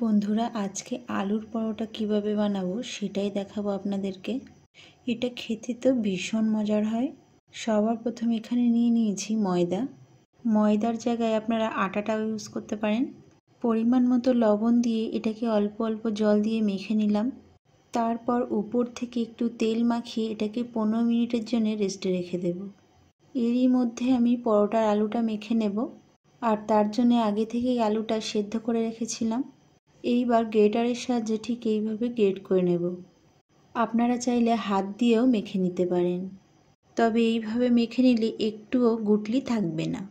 বন্ধুরা আজকে আলুর পরোটা কিভাবে বানাবো সেটাই দেখাবো আপনাদেরকে এটা খেতে তো ভীষণ মজার হয় সবার প্রথমে এখানে নিয়ে নিয়েছি ময়দা ময়দার জায়গায় আপনারা আটাটাও ইউজ করতে পারেন পরিমাণ মতো লবণ দিয়ে এটাকে অল্প অল্প জল দিয়ে মেখে নিলাম তারপর উপর থেকে একটু তেল মাখিয়ে এটাকে পনেরো মিনিটের জন্য রেস্টে রেখে দেব এরই মধ্যে আমি পরোটার আলুটা মেখে নেব আর তার জন্য আগে থেকেই আলুটা সেদ্ধ করে রেখেছিলাম এইবার গ্রেটারের সাহায্যে ঠিক এইভাবে গ্রেট করে নেব আপনারা চাইলে হাত দিয়েও মেখে নিতে পারেন তবে এইভাবে মেখে নিলে একটুও গুটলি থাকবে না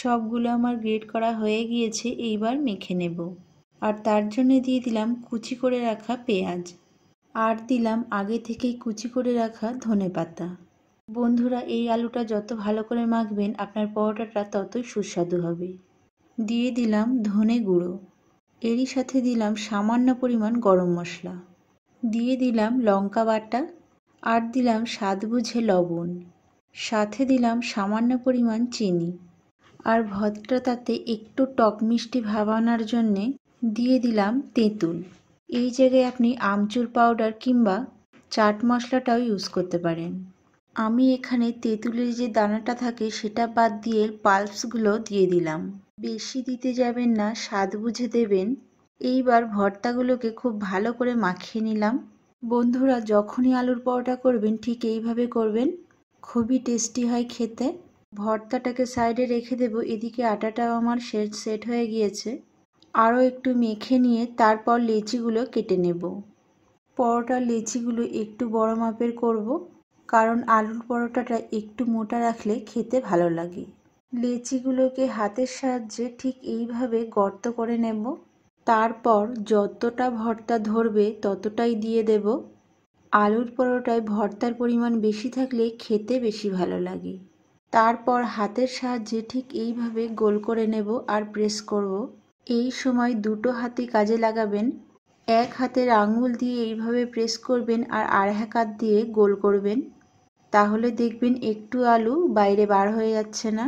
সবগুলো আমার গ্রেট করা হয়ে গিয়েছে এইবার মেখে নেব আর তার জন্য দিয়ে দিলাম কুচি করে রাখা পেঁয়াজ আর দিলাম আগে থেকেই কুচি করে রাখা ধনে পাতা বন্ধুরা এই আলুটা যত ভালো করে মাখবেন আপনার পরোটাটা ততই সুস্বাদু হবে দিয়ে দিলাম ধনে গুঁড়ো এরই সাথে দিলাম সামান্য পরিমাণ গরম মশলা দিয়ে দিলাম লঙ্কা বাটা আর দিলাম স্বাদ বুঝে লবণ সাথে দিলাম সামান্য পরিমাণ চিনি আর তাতে একটু টক মিষ্টি ভাবানার জন্যে দিয়ে দিলাম তেঁতুল এই জায়গায় আপনি আমচুর পাউডার কিংবা চাট মশলাটাও ইউজ করতে পারেন আমি এখানে তেঁতুলের যে দানাটা থাকে সেটা বাদ দিয়ে পাল্পসগুলো দিয়ে দিলাম বেশি দিতে যাবেন না স্বাদ বুঝে দেবেন এইবার ভর্তাগুলোকে খুব ভালো করে মাখিয়ে নিলাম বন্ধুরা যখনই আলুর পরোটা করবেন ঠিক এইভাবে করবেন খুবই টেস্টি হয় খেতে ভর্তাটাকে সাইডে রেখে দেব এদিকে আটাটাও আমার সেট সেট হয়ে গিয়েছে আরও একটু মেখে নিয়ে তারপর লেচিগুলো কেটে নেব পরোটার লেচিগুলো একটু বড় মাপের করব কারণ আলুর পরোটাটা একটু মোটা রাখলে খেতে ভালো লাগে লেচিগুলোকে হাতের সাহায্যে ঠিক এইভাবে গর্ত করে নেব তারপর যতটা ভর্তা ধরবে ততটাই দিয়ে দেব আলুর পরোটায় ভর্তার পরিমাণ বেশি থাকলে খেতে বেশি ভালো লাগে তারপর হাতের সাহায্যে ঠিক এইভাবে গোল করে নেব আর প্রেস করব এই সময় দুটো হাতে কাজে লাগাবেন এক হাতের আঙুল দিয়ে এইভাবে প্রেস করবেন আর আর এক হাত দিয়ে গোল করবেন তাহলে দেখবেন একটু আলু বাইরে বার হয়ে যাচ্ছে না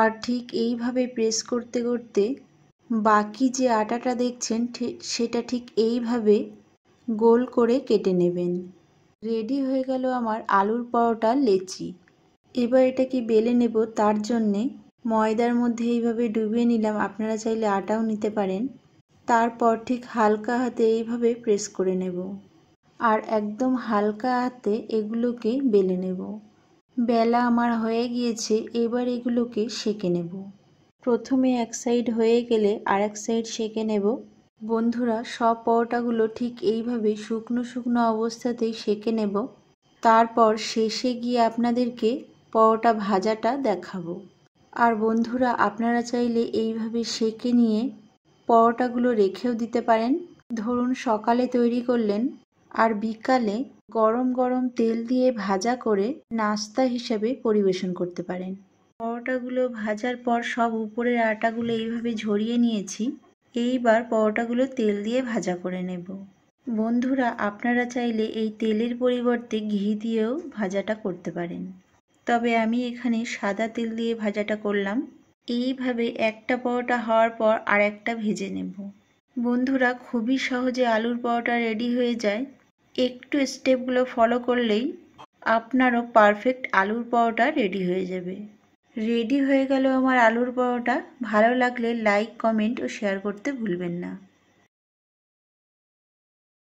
আর ঠিক এইভাবে প্রেস করতে করতে বাকি যে আটাটা দেখছেন সেটা ঠিক এইভাবে গোল করে কেটে নেবেন রেডি হয়ে গেল আমার আলুর পরোটা লেচি এবার এটাকে বেলে নেব তার জন্যে ময়দার মধ্যে এইভাবে ডুবিয়ে নিলাম আপনারা চাইলে আটাও নিতে পারেন তারপর ঠিক হালকা হাতে এইভাবে প্রেস করে নেব আর একদম হালকা হাতে এগুলোকে বেলে নেব বেলা আমার হয়ে গিয়েছে এবার এগুলোকে সেঁকে নেব প্রথমে এক সাইড হয়ে গেলে আর এক সাইড সেঁকে নেব বন্ধুরা সব পরোটাগুলো ঠিক এইভাবে শুকনো শুকনো অবস্থাতেই সেঁকে নেব তারপর শেষে গিয়ে আপনাদেরকে পরোটা ভাজাটা দেখাবো আর বন্ধুরা আপনারা চাইলে এইভাবে সেঁকে নিয়ে পরোটাগুলো রেখেও দিতে পারেন ধরুন সকালে তৈরি করলেন আর বিকালে গরম গরম তেল দিয়ে ভাজা করে নাস্তা হিসেবে পরিবেশন করতে পারেন পরোটাগুলো ভাজার পর সব উপরের আটাগুলো এইভাবে ঝরিয়ে নিয়েছি এইবার পরোটাগুলো তেল দিয়ে ভাজা করে নেব বন্ধুরা আপনারা চাইলে এই তেলের পরিবর্তে ঘি দিয়েও ভাজাটা করতে পারেন তবে আমি এখানে সাদা তেল দিয়ে ভাজাটা করলাম এইভাবে একটা পরোটা হওয়ার পর আর একটা ভেজে নেব বন্ধুরা খুবই সহজে আলুর পরোটা রেডি হয়ে যায় একটু স্টেপগুলো ফলো করলেই আপনারও পারফেক্ট আলুর পরোটা রেডি হয়ে যাবে রেডি হয়ে গেল আমার আলুর পরোটা ভালো লাগলে লাইক কমেন্ট ও শেয়ার করতে ভুলবেন না